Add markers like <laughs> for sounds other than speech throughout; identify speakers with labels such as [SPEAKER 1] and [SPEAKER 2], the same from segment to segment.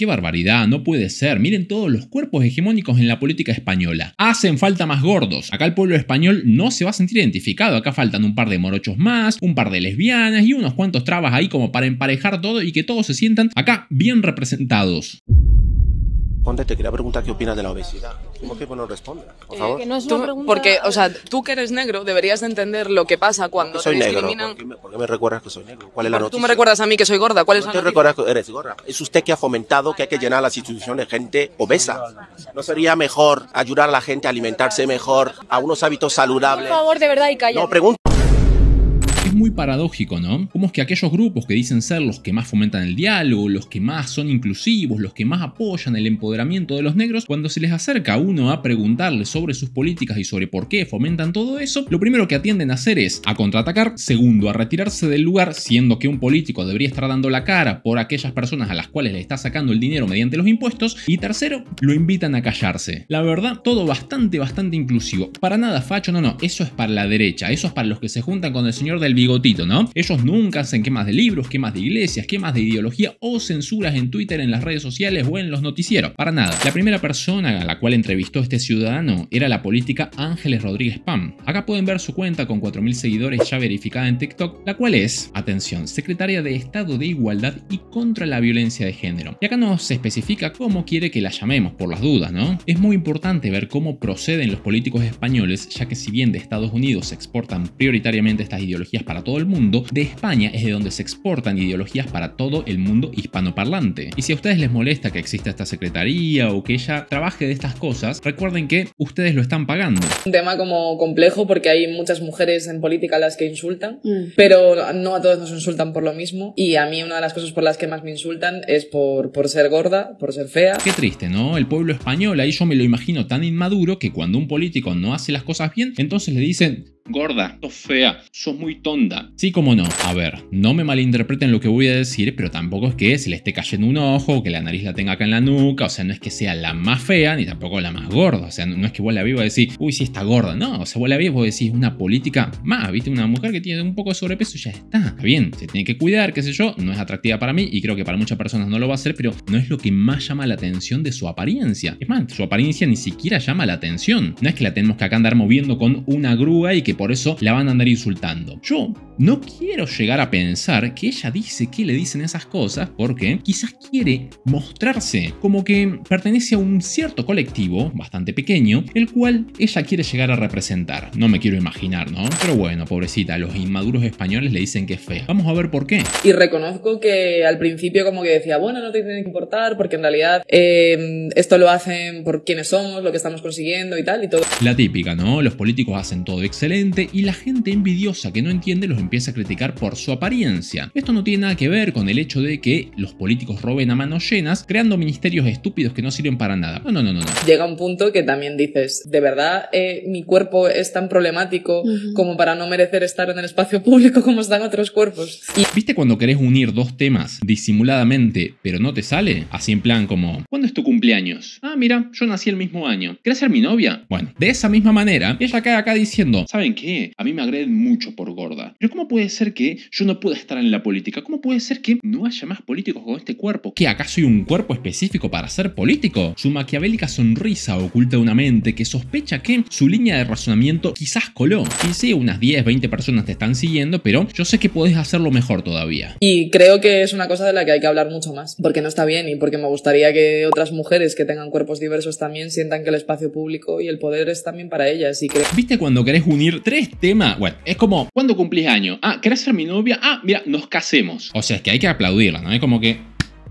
[SPEAKER 1] Qué barbaridad, no puede ser. Miren todos los cuerpos hegemónicos en la política española. Hacen falta más gordos. Acá el pueblo español no se va a sentir identificado. Acá faltan un par de morochos más, un par de lesbianas y unos cuantos trabas ahí como para emparejar todo y que todos se sientan acá bien representados. Respóndete, te quería preguntar qué opinas de la obesidad. ¿Cómo que no responde? Por eh, favor. no es pregunta... Porque,
[SPEAKER 2] o sea, tú que eres negro deberías entender lo que pasa cuando soy te Negro,
[SPEAKER 1] ¿por qué, me, recuerdas que soy negro? ¿Cuál es la noticia? Tú me recuerdas a mí que soy gorda. ¿Cuál es no la te recuerdas que eres gorda. Es usted que ha fomentado que hay que llenar las instituciones de gente obesa. ¿No sería mejor ayudar a la gente a alimentarse mejor, a unos hábitos saludables? Por favor,
[SPEAKER 2] de verdad, y calla. No,
[SPEAKER 1] pregunto muy paradójico, ¿no? Como es que aquellos grupos que dicen ser los que más fomentan el diálogo, los que más son inclusivos, los que más apoyan el empoderamiento de los negros, cuando se les acerca uno a preguntarle sobre sus políticas y sobre por qué fomentan todo eso, lo primero que atienden a hacer es a contraatacar, segundo, a retirarse del lugar, siendo que un político debería estar dando la cara por aquellas personas a las cuales le está sacando el dinero mediante los impuestos, y tercero, lo invitan a callarse. La verdad, todo bastante, bastante inclusivo. Para nada, facho, no, no, eso es para la derecha, eso es para los que se juntan con el señor del bigote gotito, ¿no? Ellos nunca hacen quemas de libros, quemas de iglesias, quemas de ideología o censuras en Twitter, en las redes sociales o en los noticieros. Para nada. La primera persona a la cual entrevistó este ciudadano era la política Ángeles Rodríguez Pam. Acá pueden ver su cuenta con 4.000 seguidores ya verificada en TikTok, la cual es, atención, secretaria de Estado de Igualdad y contra la Violencia de Género. Y acá nos especifica cómo quiere que la llamemos, por las dudas, ¿no? Es muy importante ver cómo proceden los políticos españoles, ya que si bien de Estados Unidos se exportan prioritariamente estas ideologías para todo el mundo, de España es de donde se exportan ideologías para todo el mundo hispanoparlante. Y si a ustedes les molesta que exista esta secretaría o que ella trabaje de estas cosas, recuerden que ustedes lo están pagando.
[SPEAKER 2] Un tema como complejo porque hay muchas mujeres en política las que insultan, mm. pero no a todas nos insultan por lo mismo. Y a mí una de las cosas por las que más me insultan es por, por ser
[SPEAKER 1] gorda, por ser fea. Qué triste, ¿no? El pueblo español, ahí yo me lo imagino tan inmaduro que cuando un político no hace las cosas bien, entonces le dicen, gorda, sos fea, sos muy tonda. Sí, como no. A ver, no me malinterpreten lo que voy a decir, pero tampoco es que se le esté cayendo un ojo, que la nariz la tenga acá en la nuca, o sea, no es que sea la más fea ni tampoco la más gorda, o sea, no es que vos la viva y decís, uy, sí está gorda, no, o sea, vos la y vos decís, una política más, viste, una mujer que tiene un poco de sobrepeso, ya está, bien, se tiene que cuidar, qué sé yo, no es atractiva para mí y creo que para muchas personas no lo va a ser, pero no es lo que más llama la atención de su apariencia. Es más, su apariencia ni siquiera llama la atención, no es que la tenemos que acá andar moviendo con una grúa y que por eso la van a andar insultando. Yo no quiero llegar a pensar que ella dice que le dicen esas cosas porque quizás quiere mostrarse como que pertenece a un cierto colectivo bastante pequeño, el cual ella quiere llegar a representar. No me quiero imaginar, ¿no? Pero bueno, pobrecita, los inmaduros españoles le dicen que es fea. Vamos a ver por qué.
[SPEAKER 2] Y reconozco que al principio como que decía, bueno, no te tiene que importar porque en realidad em, esto lo hacen por quienes somos, lo que estamos consiguiendo y tal y todo.
[SPEAKER 1] La típica, ¿no? Los políticos hacen todo excelente y la gente envidiosa que no entiende los empieza a criticar por su apariencia. Esto no tiene nada que ver con el hecho de que los políticos roben a manos llenas, creando ministerios estúpidos que no sirven para nada. No, no, no, no.
[SPEAKER 2] Llega un punto que también dices, de verdad, eh, mi cuerpo es tan problemático como para no merecer estar en el espacio público <laughs> como están otros
[SPEAKER 1] cuerpos. ¿Viste cuando querés unir dos temas disimuladamente, pero no te sale? Así en plan como, ¿cuándo es tu cumpleaños? Ah, mira, yo nací el mismo año. ¿Querés ser mi novia? Bueno, de esa misma manera, ella cae acá diciendo, ¿saben que A mí me agreden mucho por gorda. Pero ¿cómo puede ser que yo no pueda estar en la política? ¿Cómo puede ser que no haya más políticos con este cuerpo? ¿Que acaso hay un cuerpo específico para ser político? Su maquiavélica sonrisa oculta una mente que sospecha que su línea de razonamiento quizás coló. Y sí, unas 10, 20 personas te están siguiendo, pero yo sé que puedes hacerlo mejor todavía.
[SPEAKER 2] Y creo que es una cosa de la que hay que hablar mucho más, porque no está bien y porque me gustaría que otras mujeres que tengan cuerpos diversos también sientan que el espacio público y el poder es también para
[SPEAKER 1] ellas. Y que... ¿Viste cuando querés unir tres temas. Bueno, es como, ¿cuándo cumplís año? Ah, ¿querés ser mi novia? Ah, mira, nos casemos. O sea, es que hay que aplaudirla, ¿no? Es como que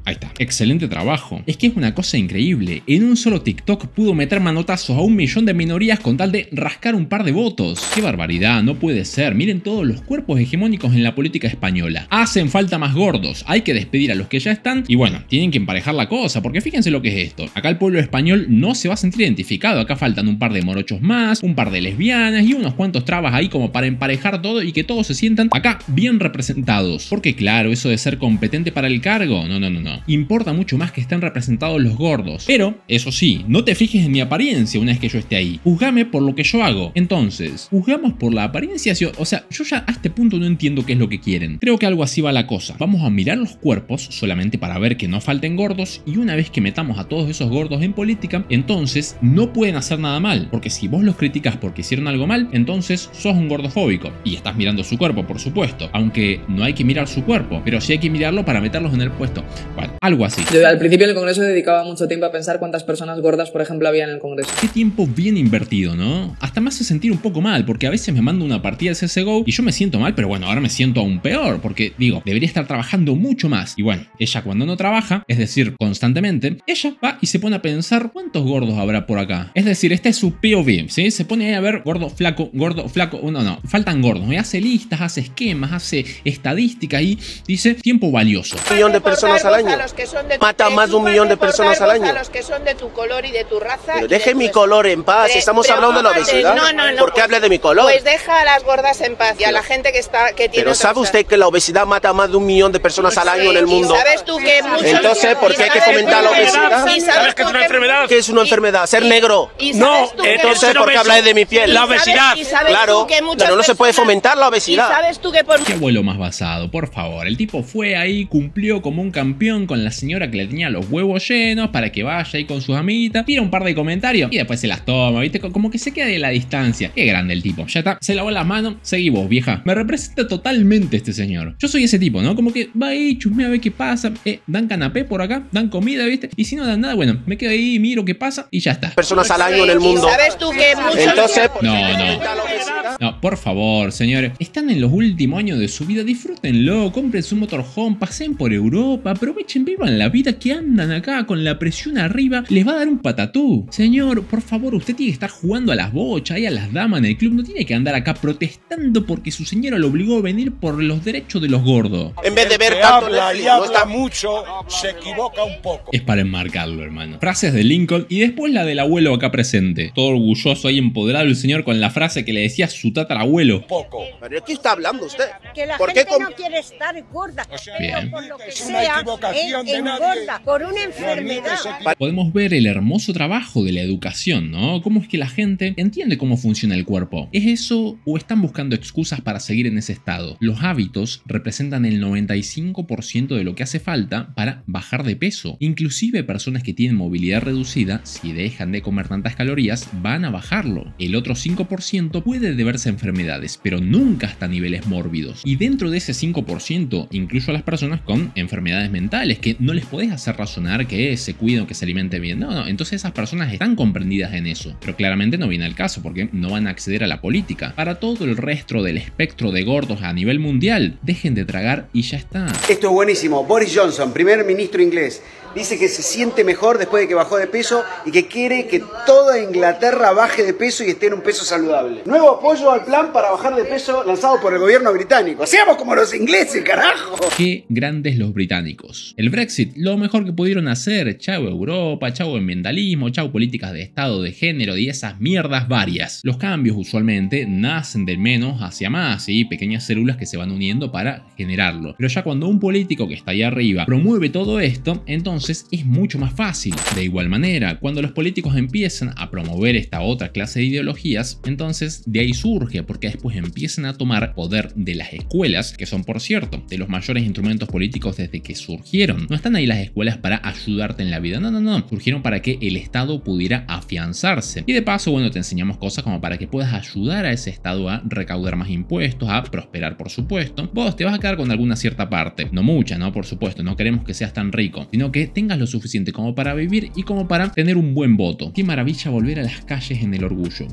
[SPEAKER 1] Ahí está. Excelente trabajo. Es que es una cosa increíble. En un solo TikTok pudo meter manotazos a un millón de minorías con tal de rascar un par de votos. ¡Qué barbaridad! No puede ser. Miren todos los cuerpos hegemónicos en la política española. Hacen falta más gordos. Hay que despedir a los que ya están. Y bueno, tienen que emparejar la cosa. Porque fíjense lo que es esto. Acá el pueblo español no se va a sentir identificado. Acá faltan un par de morochos más, un par de lesbianas y unos cuantos trabas ahí como para emparejar todo y que todos se sientan acá bien representados. Porque claro, eso de ser competente para el cargo. No, no, no, no importa mucho más que estén representados los gordos. Pero, eso sí, no te fijes en mi apariencia una vez que yo esté ahí. Juzgame por lo que yo hago. Entonces, juzgamos por la apariencia, o sea, yo ya a este punto no entiendo qué es lo que quieren. Creo que algo así va la cosa. Vamos a mirar los cuerpos solamente para ver que no falten gordos y una vez que metamos a todos esos gordos en política, entonces no pueden hacer nada mal, porque si vos los criticas porque hicieron algo mal, entonces sos un gordofóbico y estás mirando su cuerpo, por supuesto, aunque no hay que mirar su cuerpo, pero sí hay que mirarlo para meterlos en el puesto algo así. Yo
[SPEAKER 2] al principio en el Congreso dedicaba mucho tiempo a pensar cuántas personas gordas, por ejemplo, había en el Congreso.
[SPEAKER 1] Qué tiempo bien invertido, ¿no? Hasta me hace sentir un poco mal, porque a veces me mando una partida de CSGO y yo me siento mal, pero bueno, ahora me siento aún peor, porque digo, debería estar trabajando mucho más. Y bueno, ella cuando no trabaja, es decir, constantemente, ella va y se pone a pensar cuántos gordos habrá por acá. Es decir, este es su POV, ¿sí? Se pone ahí a ver gordo, flaco, gordo, flaco, uh, no, no, faltan gordos. Y hace listas, hace esquemas, hace estadísticas y dice tiempo valioso. millón de personas al año. Mata más de un millón de personas al año. A los
[SPEAKER 2] que son de tu color y de tu raza. Pero deje mi color en paz. Estamos hablando de la obesidad. ¿Por qué habla de mi color? Pues deja a las gordas en paz y a la gente que está que tiene. Pero sabe usted que
[SPEAKER 1] la obesidad mata más de un millón de personas al año en el mundo. ¿Sabes
[SPEAKER 2] tú que Entonces, ¿por qué hay que fomentar la obesidad? ¿Sabes que es una enfermedad?
[SPEAKER 1] ¿Qué es una enfermedad? Ser negro. No. Entonces, ¿por qué habla de mi piel? La obesidad. Claro. Pero no se puede fomentar la obesidad. ¿Sabes tú que por Qué vuelo más basado, por favor. El tipo fue ahí, cumplió como un campeón con la señora que le tenía los huevos llenos para que vaya ahí con sus amiguitas, Mira un par de comentarios y después se las toma, ¿viste? Como que se queda de la distancia. Qué grande el tipo. Ya está, se lavó las manos, seguí vos, vieja. Me representa totalmente este señor. Yo soy ese tipo, ¿no? Como que va ahí, chusmea a ver qué pasa. Eh, dan canapé por acá, dan comida, ¿viste? Y si no dan nada, bueno, me quedo ahí, miro qué pasa y ya está. Personas al año en el mundo. ¿Sabes tú Entonces... No, no. No, por favor, señores. Están en los últimos años de su vida, disfrútenlo, compren su motorhome, pasen por Europa, aprovechen, vivan la vida que andan acá con la presión arriba, les va a dar un patatú. Señor, por favor, usted tiene que estar jugando a las bochas y a las damas en el club, no tiene que andar acá protestando porque su señora lo obligó a venir por los derechos de los gordos. En vez de ver tanto la está... mucho, se equivoca un poco. Es para enmarcarlo, hermano. Frases de Lincoln y después la del abuelo acá presente. Todo orgulloso y empoderado el señor con la frase que le decía su Tata tatarabuelo. Poco. ¿Pero está hablando usted? ¿Por qué estar de Podemos ver el hermoso trabajo de la educación, ¿no? Cómo es que la gente entiende cómo funciona el cuerpo. ¿Es eso o están buscando excusas para seguir en ese estado? Los hábitos representan el 95% de lo que hace falta para bajar de peso. Inclusive personas que tienen movilidad reducida, si dejan de comer tantas calorías, van a bajarlo. El otro 5% puede deberse enfermedades, pero nunca hasta niveles mórbidos. Y dentro de ese 5%, incluso a las personas con enfermedades mentales, que no les podés hacer razonar que se cuiden o que se alimente bien. No, no, entonces esas personas están comprendidas en eso, pero claramente no viene al caso porque no van a acceder a la política. Para todo el resto del espectro de gordos a nivel mundial, dejen de tragar y ya está.
[SPEAKER 2] Esto es buenísimo. Boris Johnson, primer ministro inglés, dice que se siente mejor después de que bajó de peso y que quiere que toda Inglaterra baje de peso y esté en un peso saludable. Nuevo apoyo al plan para bajar de peso lanzado por el gobierno británico. Seamos como los ingleses, carajo.
[SPEAKER 1] Qué grandes los británicos. El Brexit, lo mejor que pudieron hacer. Chau Europa, chau ambientalismo, chau políticas de Estado, de género y esas mierdas varias. Los cambios usualmente nacen del menos hacia más y pequeñas células que se van uniendo para generarlo. Pero ya cuando un político que está ahí arriba promueve todo esto, entonces entonces es mucho más fácil. De igual manera, cuando los políticos empiezan a promover esta otra clase de ideologías, entonces de ahí surge, porque después empiezan a tomar poder de las escuelas, que son por cierto, de los mayores instrumentos políticos desde que surgieron. No están ahí las escuelas para ayudarte en la vida, no, no, no, surgieron para que el Estado pudiera afianzarse. Y de paso, bueno, te enseñamos cosas como para que puedas ayudar a ese Estado a recaudar más impuestos, a prosperar, por supuesto. Vos te vas a quedar con alguna cierta parte, no mucha, ¿no? Por supuesto, no queremos que seas tan rico, sino que tengas lo suficiente como para vivir y como para tener un buen voto. Qué maravilla volver a las calles en el orgullo.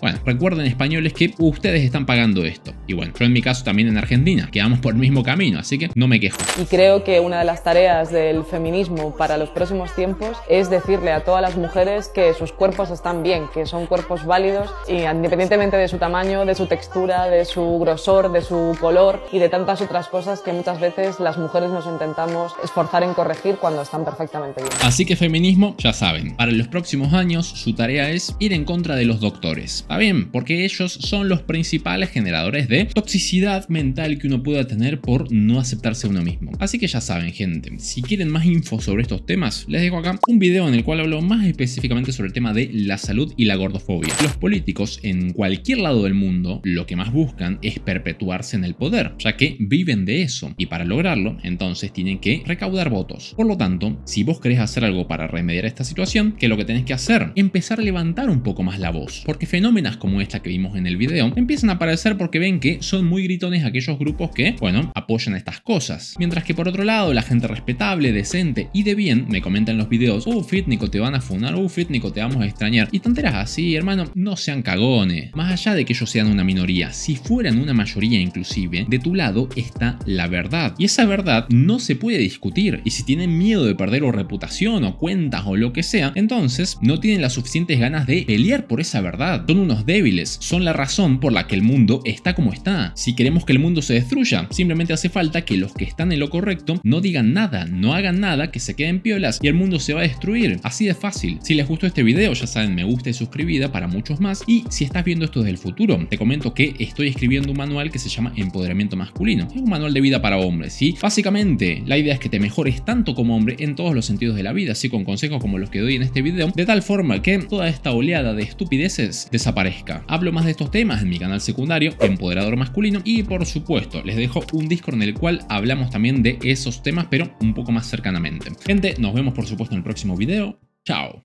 [SPEAKER 1] Bueno, recuerden españoles que ustedes están pagando esto. Y bueno, yo en mi caso también en Argentina, quedamos por el mismo camino, así que no me quejo.
[SPEAKER 2] Y creo que una de las tareas del feminismo para los próximos tiempos es decirle a todas las mujeres que sus cuerpos están bien, que son cuerpos válidos y independientemente de su tamaño, de su textura, de su grosor, de su color y de tantas otras cosas que muchas veces las mujeres nos intentamos esforzar en corregir cuando están perfectamente bien.
[SPEAKER 1] Así que feminismo, ya saben, para los próximos años su tarea es ir en contra de los doctores Está bien, porque ellos son los principales generadores de toxicidad mental que uno pueda tener por no aceptarse a uno mismo. Así que ya saben, gente, si quieren más info sobre estos temas, les dejo acá un video en el cual hablo más específicamente sobre el tema de la salud y la gordofobia. Los políticos en cualquier lado del mundo lo que más buscan es perpetuarse en el poder, ya que viven de eso y para lograrlo entonces tienen que recaudar votos. Por lo tanto, si vos querés hacer algo para remediar esta situación, que lo que tenés que hacer? Empezar a levantar un poco más la voz, porque fenómeno como esta que vimos en el video empiezan a aparecer porque ven que son muy gritones aquellos grupos que, bueno, apoyan estas cosas. Mientras que por otro lado, la gente respetable, decente y de bien me comenta en los videos, oh uh, Fitnico te van a funar, oh uh, Fitnico te vamos a extrañar. Y tonteras así, hermano, no sean cagones. Más allá de que ellos sean una minoría, si fueran una mayoría inclusive, de tu lado está la verdad. Y esa verdad no se puede discutir. Y si tienen miedo de perder o reputación o cuentas o lo que sea, entonces no tienen las suficientes ganas de pelear por esa verdad. Son débiles son la razón por la que el mundo está como está. Si queremos que el mundo se destruya, simplemente hace falta que los que están en lo correcto no digan nada, no hagan nada, que se queden piolas y el mundo se va a destruir. Así de fácil. Si les gustó este video, ya saben, me gusta y suscribida para muchos más. Y si estás viendo esto desde el futuro, te comento que estoy escribiendo un manual que se llama Empoderamiento Masculino. Es un manual de vida para hombres, y Básicamente, la idea es que te mejores tanto como hombre en todos los sentidos de la vida, así con consejos como los que doy en este video, de tal forma que toda esta oleada de estupideces desaparezca Hablo más de estos temas en mi canal secundario, Empoderador Masculino, y por supuesto les dejo un Discord en el cual hablamos también de esos temas, pero un poco más cercanamente. Gente, nos vemos por supuesto en el próximo video. Chao.